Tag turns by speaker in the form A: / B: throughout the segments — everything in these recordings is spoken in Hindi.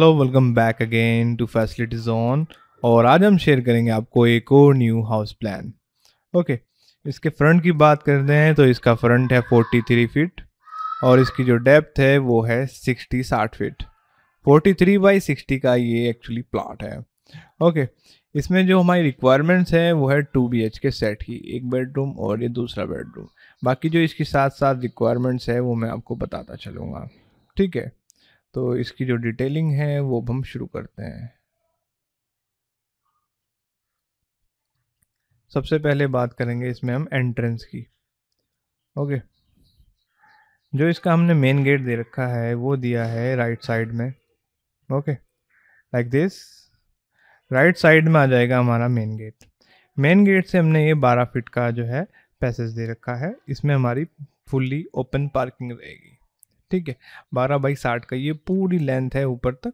A: Hello welcome back again to facility zone और आज हम शेयर करेंगे आपको एक और न्यू हाउस प्लान ओके इसके फ्रंट की बात करते हैं तो इसका फ्रंट है 43 फीट और इसकी जो डेप्थ है वो है 60 60 फीट 43 थ्री बाई सिक्सटी का ये एक्चुअली प्लाट है ओके इसमें जो हमारी रिक्वायरमेंट्स हैं वो है two B H K set की एक बेडरूम और ये दूसरा बेडरूम बाकी जो इसके साथ साथ रिक्वायरमेंट्स है वो मैं आपको बताता चलूँगा ठीक है तो इसकी जो डिटेलिंग है वो अब हम शुरू करते हैं सबसे पहले बात करेंगे इसमें हम एंट्रेंस की ओके जो इसका हमने मेन गेट दे रखा है वो दिया है राइट साइड में okay like this right side में आ जाएगा हमारा मेन गेट मेन गेट से हमने ये बारह फीट का जो है पैसेज दे रखा है इसमें हमारी फुल्ली ओपन पार्किंग रहेगी ठीक है बारह बाई साठ का ये पूरी लेंथ है ऊपर तक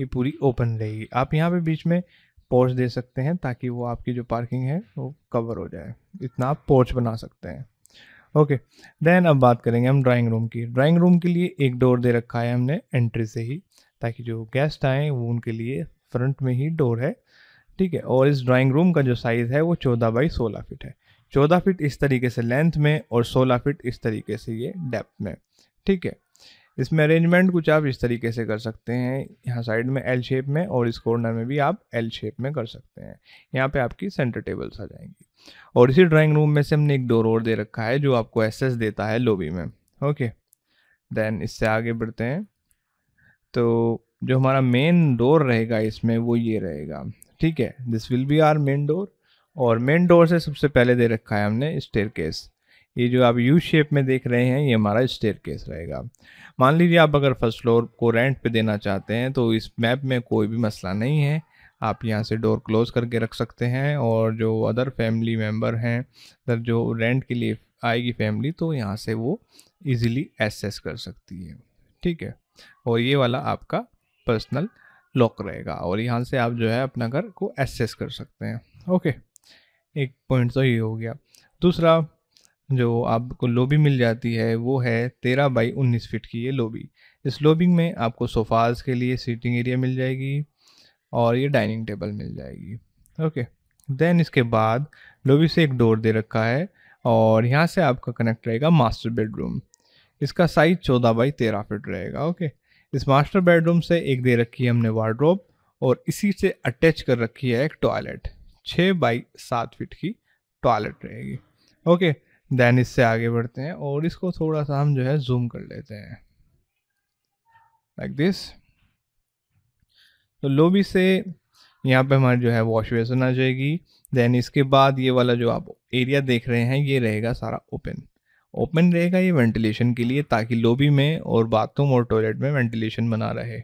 A: ये पूरी ओपन रहेगी आप यहाँ पे बीच में पोर्च दे सकते हैं ताकि वो आपकी जो पार्किंग है वो कवर हो जाए इतना आप पोर्च बना सकते हैं ओके देन अब बात करेंगे हम ड्राइंग रूम की ड्राइंग रूम के लिए एक डोर दे रखा है हमने एंट्री से ही ताकि जो गेस्ट आए वो उनके लिए फ्रंट में ही डोर है ठीक है और इस ड्राइंग रूम का जो साइज़ है वो चौदह बाई सोलह फिट है चौदह फिट इस तरीके से लेंथ में और सोलह फिट इस तरीके से ये डेप्थ में ठीक है इसमें अरेंजमेंट कुछ आप इस तरीके से कर सकते हैं यहाँ साइड में एल शेप में और इस कॉर्नर में भी आप एल शेप में कर सकते हैं यहाँ पे आपकी सेंटर टेबल्स आ जाएंगी और इसी ड्राइंग रूम में से हमने एक डोर और दे रखा है जो आपको एसेस देता है लोबी में ओके देन इससे आगे बढ़ते हैं तो जो हमारा मेन डोर रहेगा इसमें वो ये रहेगा ठीक है this will be our main door और मेन डोर से सबसे पहले दे रखा है हमने स्टेयर केस ये जो आप यू शेप में देख रहे हैं ये हमारा स्टेयर केस रहेगा मान लीजिए आप अगर फर्स्ट फ्लोर को रेंट पे देना चाहते हैं तो इस मैप में कोई भी मसला नहीं है आप यहाँ से डोर क्लोज़ करके रख सकते हैं और जो अदर फैमिली मेम्बर हैं अगर जो रेंट के लिए आएगी फैमिली तो यहाँ से वो इजीली एक्सेस कर सकती है ठीक है और ये वाला आपका पर्सनल लॉक रहेगा और यहाँ से आप जो है अपना घर को एक्सेस कर सकते हैं ओके एक पॉइंट तो ये हो गया दूसरा जो आपको लोबी मिल जाती है वो है तेरह बाई उन्नीस फिट की ये लोबी इस लोबी में आपको सोफ़ाज के लिए सीटिंग एरिया मिल जाएगी और ये डाइनिंग टेबल मिल जाएगी ओके देन इसके बाद लोबी से एक डोर दे रखा है और यहाँ से आपका कनेक्ट रहेगा मास्टर बेडरूम इसका साइज़ चौदह बाई तेरह फिट रहेगा ओके इस मास्टर बेडरूम से एक दे रखी है हमने वार्ड्रोब और इसी से अटैच कर रखी है एक टॉयलेट छः बाई सात फिट की टॉयलेट रहेगी ओके दैन इससे आगे बढ़ते हैं और इसको थोड़ा सा हम जो है जूम कर लेते हैं लाइक दिस तो लोबी से यहाँ पे हमारी जो है वॉश बेसन आ जाएगी देन इसके बाद ये वाला जो आप एरिया देख रहे हैं ये रहेगा सारा ओपन ओपन रहेगा ये वेंटिलेशन के लिए ताकि लोबी में और बाथरूम और टॉयलेट में वेंटिलेशन बना रहे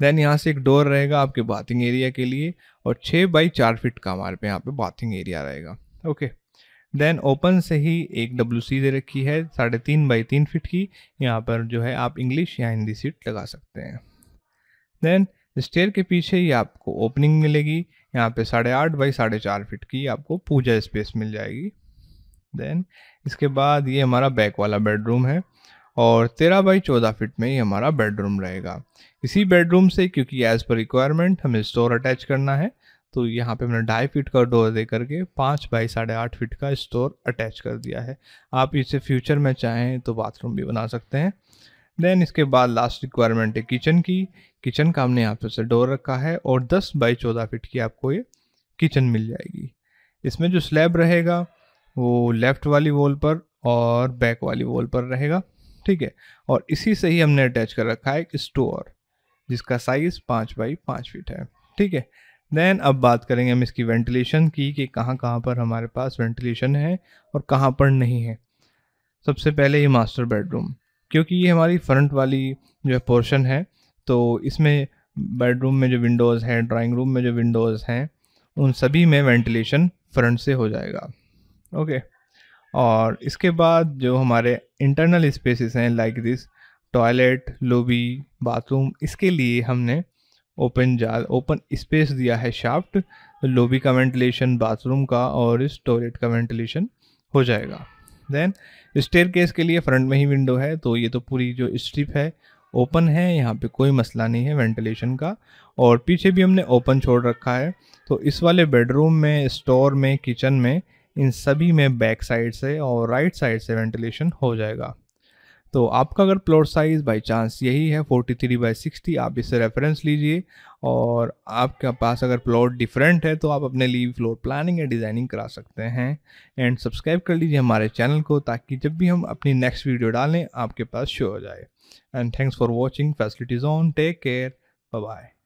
A: देन यहाँ से एक डोर रहेगा आपके बाथिंग एरिया के लिए और छः बाई चार फिट का हमारे पे यहाँ पे बाथिंग एरिया रहेगा ओके okay. देन ओपन से ही एक डब्ल्यू सी दे रखी है साढ़े तीन बाई तीन फिट की यहाँ पर जो है आप इंग्लिश या हिंदी सीट लगा सकते हैं देन स्टेयर के पीछे ही आपको ओपनिंग मिलेगी यहाँ पे साढ़े आठ बाई साढ़े चार फिट की आपको पूजा स्पेस मिल जाएगी देन इसके बाद ये हमारा बैक वाला बेडरूम है और तेरह बाई चौदह फिट में ही हमारा बेडरूम रहेगा इसी बेडरूम से क्योंकि एज़ पर रिक्वायरमेंट हमें स्टोर अटैच करना है तो यहाँ पे मैंने ढाई फीट का डोर दे करके पाँच बाई साढ़े आठ फीट का स्टोर अटैच कर दिया है आप इसे फ्यूचर में चाहें तो बाथरूम भी बना सकते हैं देन इसके बाद लास्ट रिक्वायरमेंट है किचन की किचन का हमने यहाँ पे से डोर रखा है और दस बाई चौदह फिट की आपको ये किचन मिल जाएगी इसमें जो स्लैब रहेगा वो लेफ़्ट वाली वॉल पर और बैक वाली वॉल पर रहेगा ठीक है और इसी से ही हमने अटैच कर रखा है एक स्टोर जिसका साइज़ पाँच बाई पाँच फिट है ठीक है दैन अब बात करेंगे हम इसकी वेंटिलेशन की कि कहाँ कहाँ पर हमारे पास वेंटिलेशन है और कहाँ पर नहीं है सबसे पहले ये मास्टर बेडरूम क्योंकि ये हमारी फ्रंट वाली जो है पोर्शन है तो इसमें बेडरूम में जो विंडोज़ हैं ड्राइंग रूम में जो विंडोज़ हैं उन सभी में वेंटिलेशन फ्रंट से हो जाएगा ओके और इसके बाद जो हमारे इंटरनल स्पेसिस हैं like this toilet lobby bathroom इसके लिए हमने ओपन जाल ओपन स्पेस दिया है शाफ्ट लोबी का वेंटिलेशन बाथरूम का और इस टॉयलेट का वेंटिलेशन हो जाएगा देन स्टेयर केस के लिए फ्रंट में ही विंडो है तो ये तो पूरी जो स्ट्रिप है ओपन है यहाँ पे कोई मसला नहीं है वेंटिलेशन का और पीछे भी हमने ओपन छोड़ रखा है तो इस वाले बेडरूम में स्टोर में किचन में इन सभी में बैक साइड से और राइट साइड से वेंटिलेशन हो जाएगा तो आपका अगर प्लॉट साइज़ बाई चांस यही है 43 थ्री बाई सिक्सटी आप इससे रेफरेंस लीजिए और आपके पास अगर प्लॉट डिफरेंट है तो आप अपने लिए फ्लोर प्लानिंग या डिज़ाइनिंग करा सकते हैं एंड सब्सक्राइब कर लीजिए हमारे चैनल को ताकि जब भी हम अपनी नेक्स्ट वीडियो डालें आपके पास शो हो जाए and thanks for watching facilities on take care bye